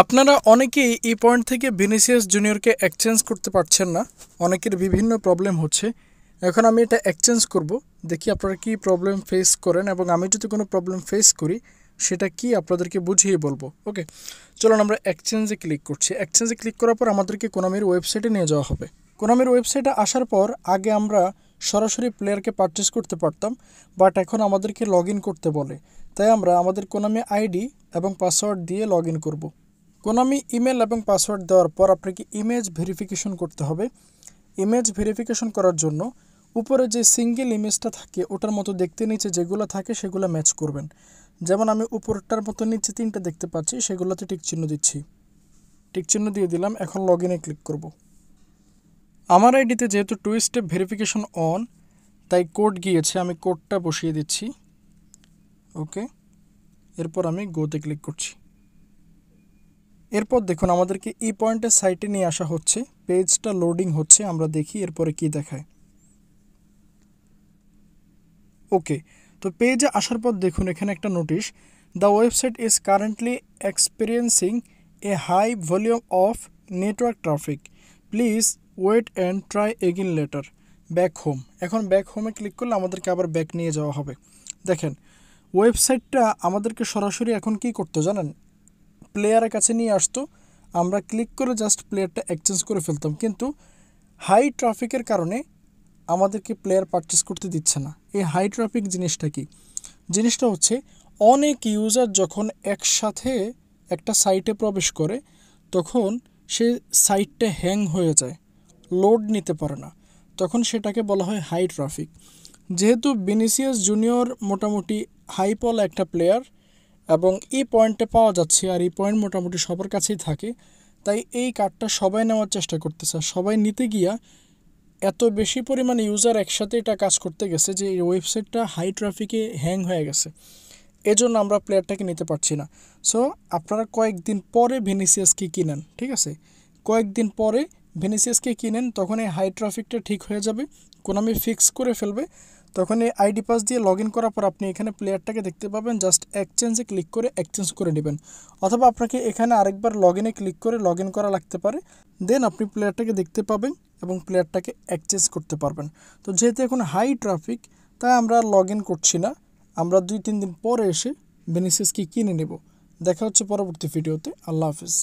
আপনারা অনেকেই এই পয়েন্ট থেকে বিনিসিয়াস জুনিয়রকে এক্সচেঞ্জ করতে পারছেন না অনেকের বিভিন্ন প্রবলেম হচ্ছে এখন আমি এটা এক্সচেঞ্জ করব দেখি আপনারা কি প্রবলেম ফেস করেন এবং আমি যদি কোনো প্রবলেম ফেস করি সেটা কি আপনাদেরকে বুঝিয়ে বলবো ওকে চলুন আমরা এক্সচেঞ্জে ক্লিক করছি এক্সচেঞ্জে ক্লিক করার পর আমাদেরকে কোনামির ওয়েবসাইটে নিয়ে যাওয়া হবে কোনামির ওয়েবসাইটে আসার পর আগে আমরা সরাসরি প্লেয়ারকে পারচেস করতে পারতাম বাট এখন আমাদেরকে লগ করতে বলে তাই আমরা আমাদের কোনামি আইডি এবং পাসওয়ার্ড দিয়ে লগ ইন করবো কোনামি ইমেল এবং পাসওয়ার্ড দেওয়ার পর আপনাকে ইমেজ ভেরিফিকেশন করতে হবে ইমেজ ভেরিফিকেশন করার জন্য উপরে যে সিঙ্গেল ইমেজটা থাকে ওটার মতো দেখতে নিচে যেগুলো থাকে সেগুলো ম্যাচ করবেন যেমন আমি উপরটার মতো নিচে তিনটা দেখতে পাচ্ছি সেগুলোতে টিক চিহ্ন দিচ্ছি টিক চিহ্ন দিয়ে দিলাম এখন লগ ইনে ক্লিক করব আমার আইডিতে যেহেতু টু স্টেপ ভেরিফিকেশন অন তাই কোড গিয়েছে আমি কোডটা বসিয়ে দিচ্ছি ওকে এরপর আমি গোতে ক্লিক করছি এরপর দেখুন আমাদেরকে এই পয়েন্টের সাইটে নিয়ে আসা হচ্ছে পেজটা লোডিং হচ্ছে আমরা দেখি এরপরে কি দেখায় ওকে তো পেজে আসার পর দেখুন এখানে একটা notice the website is currently experiencing a high volume of network traffic please wait and try again later back home এখন ব্যাক হোমে ক্লিক করলে আমাদেরকে আবার ব্যাক নিয়ে যাওয়া হবে দেখেন ওয়েবসাইটটা আমাদেরকে সরাসরি এখন কি করতে জানেন প্লেয়ারের কাছে নিয়ে আসতো আমরা ক্লিক করে জাস্ট প্লেয়ারটা এক্সচেঞ্জ করে ফেলতাম কিন্তু হাই ট্রাফিকের কারণে আমাদেরকে প্লেয়ার পারচেস করতে দিচ্ছে না এই হাই ট্রাফিক জিনিসটা কি জিনিসটা হচ্ছে অনেক ইউজার যখন একসাথে একটা সাইটে প্রবেশ করে তখন সে সাইটটা হ্যাং হয়ে যায় লোড নিতে পারে না তখন সেটাকে বলা হয় হাই ট্রাফিক যেহেতু বিনিসিয়াস জুনিয়র মোটামুটি হাইপল একটা প্লেয়ার এবং এই পয়েন্টটা পাওয়া যাচ্ছে আর এই পয়েন্ট মোটামুটি সবার কাছেই থাকে তাই এই কার্ডটা সবাই নেওয়ার চেষ্টা করতেছে সবাই নিতে গিয়া এত বেশি পরিমাণে ইউজার একসাথে এটা কাজ করতে গেছে যে এই ওয়েবসাইটটা হাই ট্রাফিকে হ্যাং হয়ে গেছে এজন্য আমরা প্লেয়ারটাকে নিতে পারছি না সো আপনারা কয়েকদিন পরে ভেনিসিয়াসকে কিনেন ঠিক আছে কয়েকদিন পরে ভেনিসিয়াসকে কিনেন তখন এই হাই ট্রাফিকটা ঠিক হয়ে যাবে কোনামি ফিক্স করে ফেলবে তখন এই আইডি পাস দিয়ে লগ করার পর আপনি এখানে প্লেয়ারটাকে দেখতে পাবেন জাস্ট এক্সচেঞ্জে ক্লিক করে এক্সচেঞ্জ করে নেবেন অথবা আপনাকে এখানে আরেকবার লগ ক্লিক করে লগ করা লাগতে পারে দেন আপনি প্লেয়ারটাকে দেখতে পাবেন এবং প্লেয়ারটাকে এক্সচেঞ্জ করতে পারবেন তো যেহেতু এখন হাই ট্রাফিক তাই আমরা লগ করছি না আমরা দুই তিন দিন পরে এসে বেনিসিসকে কিনে নেব দেখা হচ্ছে পরবর্তী ভিডিওতে আল্লাহ হাফিজ